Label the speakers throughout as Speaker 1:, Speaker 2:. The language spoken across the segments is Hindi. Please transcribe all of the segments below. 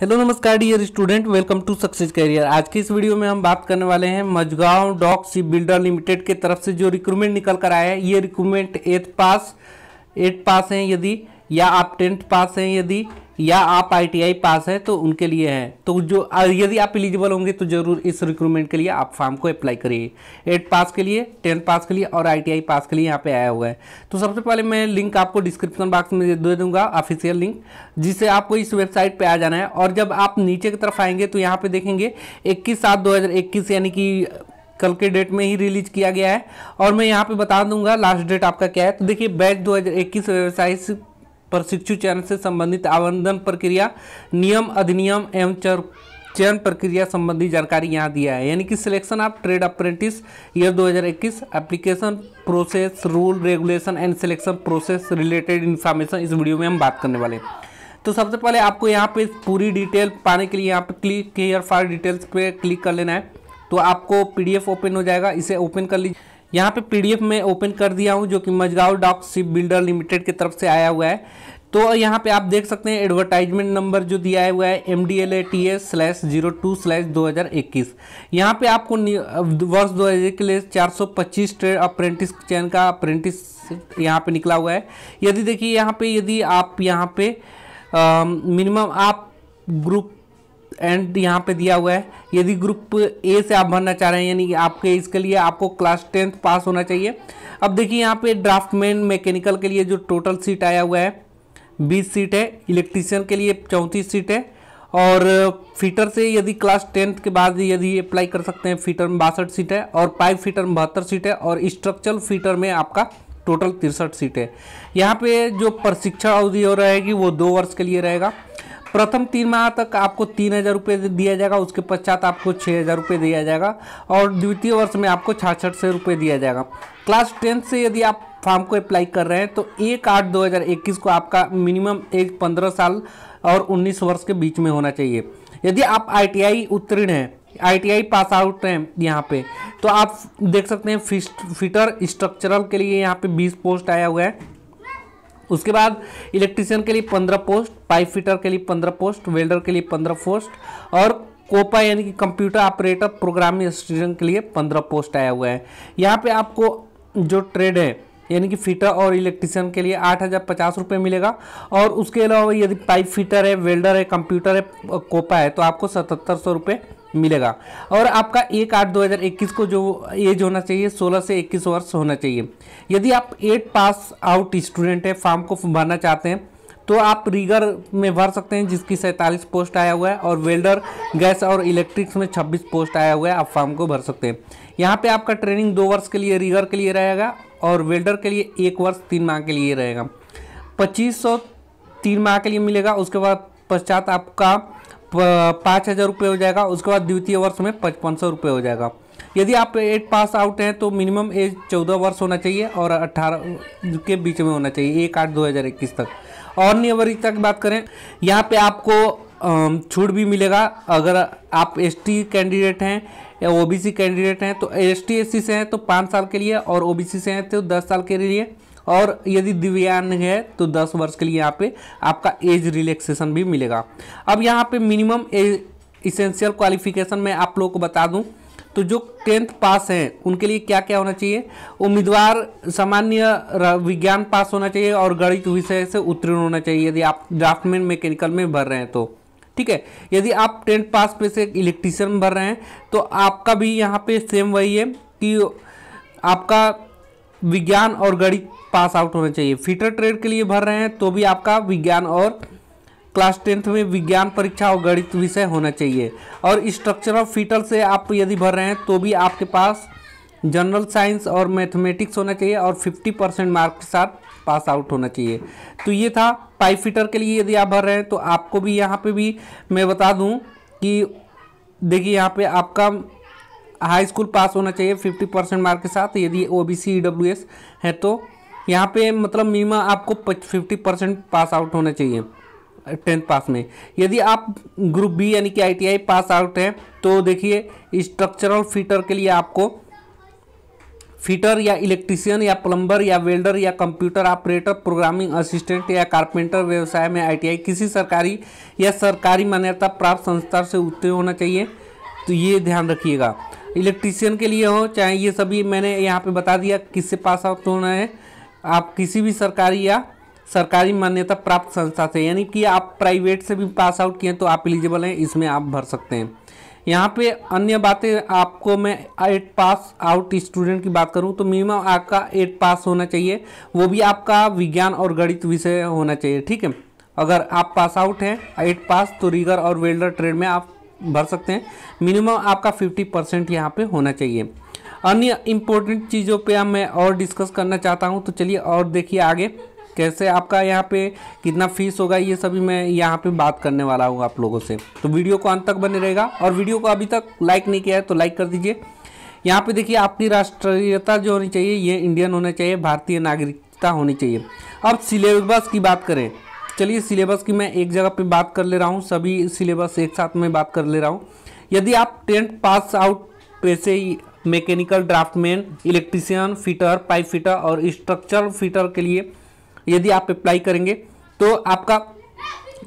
Speaker 1: हेलो नमस्कार dear student welcome to success career आज की इस वीडियो में हम बात करने वाले हैं Mazagon dock sea builder limited के तरफ से जो रिक्रूटमेंट निकल कर आया है ये रिक्रूटमेंट एथ पास एट पास हैं यदि या आप टेंथ पास हैं यदि या आप आईटीआई पास है तो उनके लिए है तो जो यदि आप एलिजिबल होंगे तो जरूर इस रिक्रूटमेंट के लिए आप फॉर्म को अप्लाई करिए एट पास के लिए टेंथ पास के लिए और आईटीआई पास के लिए यहाँ पे आया हुआ है तो सबसे पहले मैं लिंक आपको डिस्क्रिप्शन बॉक्स में दे दूंगा ऑफिशियल लिंक जिससे आपको इस वेबसाइट पर आ जाना है और जब आप नीचे की तरफ आएंगे तो यहाँ पर देखेंगे इक्कीस सात दो यानी कि कल के डेट में ही रिलीज किया गया है और मैं यहाँ पर बता दूंगा लास्ट डेट आपका क्या है तो देखिए बैच 2021 वेबसाइट प्रशिक्षु चयन से संबंधित आवंदन प्रक्रिया नियम अधिनियम एवं चयन प्रक्रिया संबंधी जानकारी यहाँ दिया है यानी कि selection of trade apprentice year 2021 application process rule regulation and selection process related information इस वीडियो में हम बात करने वाले हैं तो सबसे पहले आपको यहाँ पे पूरी डिटेल पाने के लिए यहाँ पे क्लिक हेयर फॉर डिटेल्स पे क्लिक कर लेना है तो आपको पीडीएफ ओपन हो जाएगा इसे ओपन कर लीजिए यहाँ पे पीडीएफ में ओपन कर दिया हूँ जो कि Mazagon dock ship builder limited की तरफ से आया हुआ है तो यहाँ पे आप देख सकते हैं एडवर्टाइजमेंट नंबर जो दिया हुआ है M D L A T S slash zero two slash दो हज़ार इक्कीस यहाँ पर आपको वर्ष दो हज़ार के लिए चार सौ पच्चीस ट्रेड अप्रेंटिस चैन का अप्रेंटिस यहाँ पे निकला हुआ है यदि देखिए यहाँ पे यदि आप यहाँ पे मिनिमम आप ग्रुप एंड यहाँ पे दिया हुआ है यदि ग्रुप ए से आप भरना चाह रहे हैं यानी कि आपके इसके लिए आपको क्लास टेंथ पास होना चाहिए अब देखिए यहाँ पे ड्राफ्टमैन मैकेनिकल के लिए जो टोटल सीट आया हुआ है बीस सीट है इलेक्ट्रीशियन के लिए चौंतीस सीट है और फीटर से यदि क्लास टेंथ के बाद यदि अप्लाई कर सकते हैं फीटर में बासठ सीट है और पाइप फीटर में बहत्तर सीट है और स्ट्रक्चरल फीटर में आपका टोटल तिरसठ सीट है यहाँ पे जो प्रशिक्षण अवधि हो रहेगी वो दो वर्ष के लिए रहेगा प्रथम तीन माह तक आपको तीन हज़ार रुपये दिया जाएगा उसके पश्चात आपको छः हज़ार रुपये दिया जाएगा और द्वितीय वर्ष में आपको छाछठ सौ रुपये दिया जाएगा क्लास टेंथ से यदि आप फॉर्म को अप्लाई कर रहे हैं तो एक आठ दो हज़ार इक्कीस को आपका मिनिमम एज पंद्रह साल और उन्नीस वर्ष के बीच में होना चाहिए यदि आप आई उत्तीर्ण हैं आईटीआई पास आउट हैं यहाँ पे तो आप देख सकते हैं फिस्ट फिटर स्ट्रक्चरल के लिए यहाँ पे 20 पोस्ट आया हुआ है उसके बाद इलेक्ट्रीशियन के लिए पंद्रह पोस्ट पाइप फिटर के लिए पंद्रह पोस्ट वेल्डर के लिए पंद्रह पोस्ट और कोपा यानी कि कंप्यूटर ऑपरेटर प्रोग्रामिंग स्टूडेंट के लिए पंद्रह पोस्ट आया हुआ है यहाँ पे आपको जो ट्रेड है यानी कि फिटर और इलेक्ट्रीशियन के लिए आठ हज़ार पचास रुपये मिलेगा और उसके अलावा यदि पाइप फिटर है वेल्डर है कंप्यूटर है कोपा है तो आपको सतहत्तर सौ रुपये मिलेगा और आपका एक आठ दो हज़ार इक्कीस को जो एज होना चाहिए सोलह से इक्कीस वर्ष होना चाहिए यदि आप एट पास आउट स्टूडेंट है फॉर्म को भरना चाहते हैं तो आप रीगर में भर सकते हैं जिसकी सैंतालीस पोस्ट आया हुआ है और वेल्डर गैस और इलेक्ट्रिक्स में छब्बीस पोस्ट आया हुआ है आप फॉर्म को भर सकते हैं यहाँ पे आपका ट्रेनिंग दो वर्ष के लिए रीगर के लिए रहेगा और वेल्डर के लिए एक वर्ष तीन माह के लिए रहेगा पच्चीस सौ तीन माह के लिए मिलेगा उसके बाद पश्चात आपका पाँच हज़ार रुपये हो जाएगा उसके बाद द्वितीय वर्ष में पचपन सौ रुपये हो जाएगा यदि आप एट पास आउट हैं तो मिनिमम एज चौदह वर्ष होना चाहिए और अट्ठारह के बीच में होना चाहिए एक आठ दो हज़ार इक्कीस तक और नियवरिता की बात करें यहाँ पे आपको छूट भी मिलेगा अगर आप एस कैंडिडेट हैं या ओबीसी कैंडिडेट हैं तो एस टी से हैं तो पाँच साल के लिए और ओबीसी से हैं तो दस साल के लिए और यदि दिव्यांग है तो दस वर्ष के लिए यहाँ पे आपका एज रिलैक्सेशन भी मिलेगा अब यहाँ पे मिनिमम एज इसेंशियल क्वालिफिकेशन मैं आप लोगों को बता दूँ तो जो टेंथ पास हैं उनके लिए क्या क्या होना चाहिए उम्मीदवार सामान्य विज्ञान पास होना चाहिए और गणित विषय से उत्तीर्ण होना चाहिए यदि आप ड्राफ्टमैन मैकेनिकल में भर रहे हैं तो ठीक है यदि आप टेंथ पास में से इलेक्ट्रीशियन भर रहे हैं तो आपका भी यहाँ पे सेम वही है कि आपका विज्ञान और गणित पास आउट होना चाहिए फिटर ट्रेड के लिए भर रहे हैं तो भी आपका विज्ञान और क्लास टेंथ में विज्ञान परीक्षा और गणित विषय होना चाहिए और स्ट्रक्चर ऑफ फीटर से आप यदि भर रहे हैं तो भी आपके पास जनरल साइंस और मैथमेटिक्स होना चाहिए और 50 परसेंट मार्क के साथ पास आउट होना चाहिए तो ये था पाइप फिटर के लिए यदि आप भर रहे हैं तो आपको भी यहाँ पे भी मैं बता दूँ कि देखिए यहाँ पे आपका हाई स्कूल पास होना चाहिए 50 परसेंट मार्क के साथ यदि O B C E W S है तो यहाँ पे मतलब मिनिमम आपको फिफ्टी परसेंट पास आउट होना चाहिए टेंथ पास में यदि आप ग्रुप बी यानी कि आईटीआई पास आउट हैं तो देखिए स्ट्रक्चरल फीटर के लिए आपको फिटर या इलेक्ट्रीशियन या प्लम्बर या वेल्डर या कंप्यूटर ऑपरेटर प्रोग्रामिंग असिस्टेंट या कारपेंटर व्यवसाय में आईटीआई किसी सरकारी या सरकारी मान्यता प्राप्त संस्था से उत्तीर्ण होना चाहिए तो ये ध्यान रखिएगा इलेक्ट्रीशियन के लिए हो चाहे ये सभी मैंने यहाँ पे बता दिया किससे पास आउट होना है आप किसी भी सरकारी या सरकारी मान्यता प्राप्त संस्था से यानी कि आप प्राइवेट से भी पास आउट किए तो आप एलिजिबल हैं इसमें आप भर सकते हैं यहाँ पे अन्य बातें आपको मैं एट पास आउट स्टूडेंट की बात करूँ तो मिनिमम आपका एट पास होना चाहिए वो भी आपका विज्ञान और गणित विषय होना चाहिए ठीक है अगर आप पास आउट हैं एट पास तो रीगर और वेल्डर ट्रेड में आप भर सकते हैं मिनिमम आपका फिफ्टी परसेंट यहाँ पर होना चाहिए अन्य इम्पोर्टेंट चीज़ों पे मैं और डिस्कस करना चाहता हूँ तो चलिए और देखिए आगे कैसे आपका यहाँ पे कितना फीस होगा ये सभी मैं यहाँ पे बात करने वाला हूँ आप लोगों से तो वीडियो को अंत तक बने रहेगा और वीडियो को अभी तक लाइक नहीं किया है तो लाइक कर दीजिए यहाँ पे देखिए आपकी राष्ट्रीयता जो होनी चाहिए ये इंडियन होना चाहिए भारतीय नागरिकता होनी चाहिए अब सिलेबस की बात करें चलिए सिलेबस की मैं एक जगह पर बात कर ले रहा हूँ सभी सिलेबस एक साथ में बात कर ले रहा हूँ यदि आप टेंथ पास आउट पैसे mechanical draftsman electrician fitter pipe fitter और स्ट्रक्चर फिटर के लिए यदि आप अप्लाई करेंगे तो आपका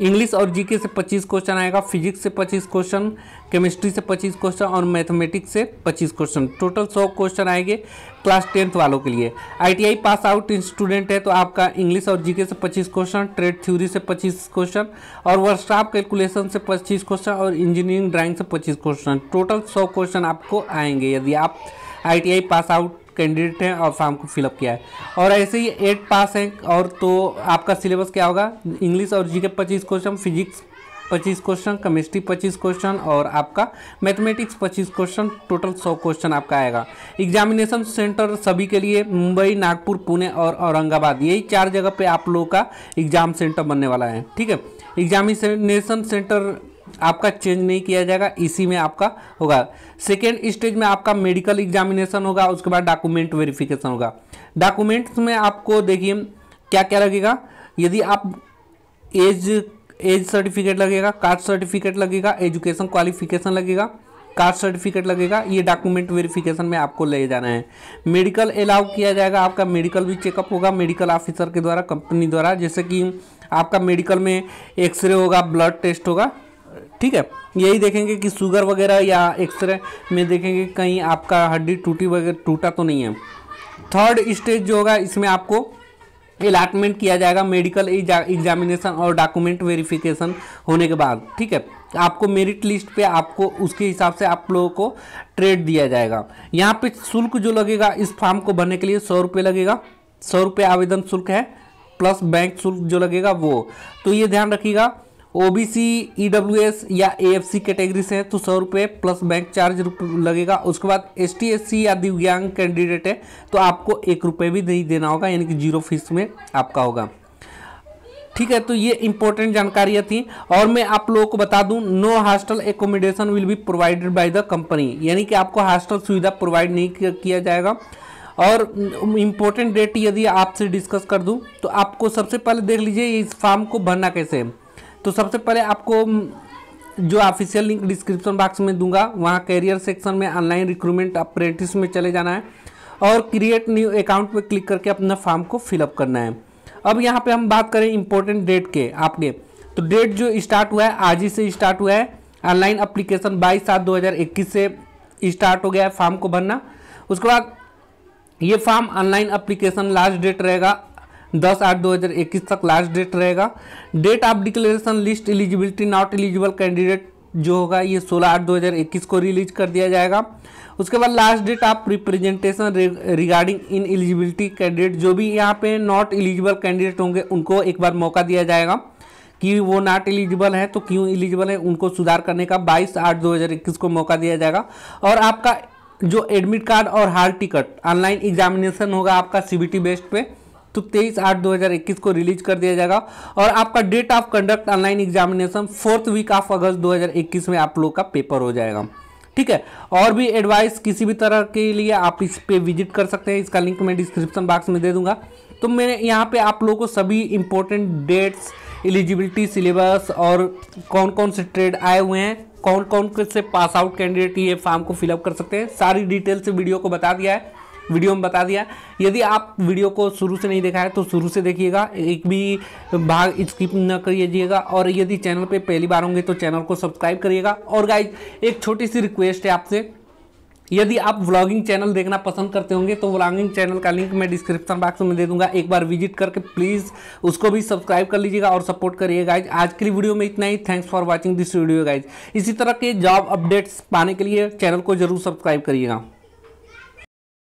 Speaker 1: इंग्लिश और जीके से 25 क्वेश्चन आएगा फिजिक्स से 25 क्वेश्चन केमिस्ट्री से 25 क्वेश्चन और मैथमेटिक्स से 25 क्वेश्चन टोटल 100 क्वेश्चन आएंगे क्लास टेंथ वालों के लिए आईटीआई पास आउट स्टूडेंट है तो आपका इंग्लिश और जीके से 25 क्वेश्चन ट्रेड थ्योरी से 25 क्वेश्चन और वर्कशॉप कैलकुलेशन से पच्चीस क्वेश्चन और इंजीनियरिंग ड्राइंग से पच्चीस क्वेश्चन टोटल सौ क्वेश्चन आपको आएंगे यदि आप आई पास आउट कैंडिडेट हैं और फॉर्म को फिलअप किया है और ऐसे ही एट पास हैं और तो आपका सिलेबस क्या होगा इंग्लिश और जी के पच्चीस क्वेश्चन फिजिक्स पच्चीस क्वेश्चन केमिस्ट्री पच्चीस क्वेश्चन और आपका मैथमेटिक्स पच्चीस क्वेश्चन टोटल सौ क्वेश्चन आपका आएगा एग्जामिनेशन सेंटर सभी के लिए मुंबई नागपुर पुणे और औरंगाबाद यही चार जगह पे आप लोगों का एग्जाम सेंटर बनने वाला है ठीक है एग्जामिनेशन सेंटर आपका चेंज नहीं किया जाएगा इसी में आपका होगा सेकेंड स्टेज में आपका मेडिकल एग्जामिनेशन होगा उसके बाद डॉक्यूमेंट वेरिफिकेशन होगा डॉक्यूमेंट्स में आपको देखिए क्या क्या लगेगा यदि आप एज एज सर्टिफिकेट लगेगा कास्ट सर्टिफिकेट लगेगा एजुकेशन क्वालिफिकेशन लगेगा कास्ट सर्टिफिकेट लगेगा ये डॉक्यूमेंट वेरिफिकेशन में आपको ले जाना है मेडिकल अलाउ किया जाएगा आपका मेडिकल भी चेकअप होगा मेडिकल ऑफिसर के द्वारा कंपनी द्वारा जैसे कि आपका मेडिकल में एक्सरे होगा ब्लड टेस्ट होगा ठीक है यही देखेंगे कि शुगर वगैरह या एक्सरे में देखेंगे कहीं आपका हड्डी टूटी वगैरह टूटा तो नहीं है थर्ड स्टेज जो होगा इसमें आपको अलाटमेंट किया जाएगा मेडिकल एग्जामिनेशन और डॉक्यूमेंट वेरिफिकेशन होने के बाद ठीक है आपको मेरिट लिस्ट पे आपको उसके हिसाब से आप लोगों को ट्रेड दिया जाएगा यहाँ पे शुल्क जो लगेगा इस फॉर्म को भरने के लिए सौ रुपये लगेगा सौ रुपये आवेदन शुल्क है प्लस बैंक शुल्क जो लगेगा वो तो ये ध्यान रखिएगा ओबीसी ईडब्ल्यूएस e या एएफसी कैटेगरी से है तो सौ रुपये प्लस बैंक चार्ज लगेगा उसके बाद एस टी या दिव्यांग कैंडिडेट है तो आपको एक रुपये भी नहीं देना होगा यानी कि जीरो फीस में आपका होगा ठीक है तो ये इंपॉर्टेंट जानकारियाँ थी और मैं आप लोगों को बता दूं no hostel accommodation will be provided by the company यानी कि आपको हॉस्टल सुविधा प्रोवाइड नहीं किया जाएगा और इम्पोर्टेंट डेट यदि आपसे डिस्कस कर दूं तो आपको सबसे पहले देख लीजिए इस फॉर्म को भरना कैसे है तो सबसे पहले आपको जो ऑफिशियल लिंक डिस्क्रिप्शन बॉक्स में दूंगा वहाँ कैरियर सेक्शन में ऑनलाइन रिक्रूटमेंट अप्रेंटिस में चले जाना है और क्रिएट न्यू अकाउंट पर क्लिक करके अपना फॉर्म को फिलअप करना है अब यहाँ पे हम बात करें इंपॉर्टेंट डेट के आपके तो डेट जो स्टार्ट हुआ है आज ही से स्टार्ट हुआ है ऑनलाइन अप्लीकेशन बाईस सात दो से स्टार्ट हो गया है फॉर्म को भरना उसके बाद ये form online application last date रहेगा दस आठ दो हज़ार इक्कीस तक लास्ट डेट रहेगा date of declaration list eligibility not eligible candidate जो होगा ये सोलह आठ दो हज़ार इक्कीस को रिलीज कर दिया जाएगा उसके बाद last date of representation regarding in eligibility candidate जो भी यहाँ पे नॉट एलिजिबल कैंडिडेट होंगे उनको एक बार मौका दिया जाएगा कि वो नॉट एलिजिबल है तो क्यों एलिजिबल है उनको सुधार करने का बाईस आठ इक्कीस को मौका दिया जाएगा और आपका जो एडमिट कार्ड और हार्ड टिकट ऑनलाइन एग्जामिनेशन होगा आपका टी बेस्ड पर तो 23 आठ 2021 को रिलीज कर दिया जाएगा और आपका date of conduct online examination fourth week of August 2021 में आप लोग का पेपर हो जाएगा ठीक है और भी एडवाइस किसी भी तरह के लिए आप इस पे विजिट कर सकते हैं इसका लिंक मैं डिस्क्रिप्शन बॉक्स में दे दूंगा तो मैंने यहाँ पे आप लोगों को सभी इंपॉर्टेंट डेट्स एलिजिबिलिटी सिलेबस और कौन कौन से ट्रेड आए हुए हैं कौन कौन से पास आउट कैंडिडेट ये फॉर्म को फिलअप कर सकते हैं सारी डिटेल से वीडियो को बता दिया है वीडियो में बता दिया यदि आप वीडियो को शुरू से नहीं देखा है तो शुरू से देखिएगा एक भी भाग स्किप न करिएगा और यदि चैनल पे पहली बार होंगे तो चैनल को सब्सक्राइब करिएगा और गाइज एक छोटी सी रिक्वेस्ट है आपसे यदि आप व्लॉगिंग चैनल देखना पसंद करते होंगे तो व्लॉगिंग चैनल का लिंक मैं डिस्क्रिप्शन बॉक्स में दे दूंगा एक बार विजिट करके प्लीज़ उसको भी सब्सक्राइब कर लीजिएगा और सपोर्ट करिए गाइज आज के लिए वीडियो में इतना ही thanks for watching this video guys इसी तरह के जॉब अपडेट्स पाने के लिए चैनल को जरूर सब्सक्राइब करिएगा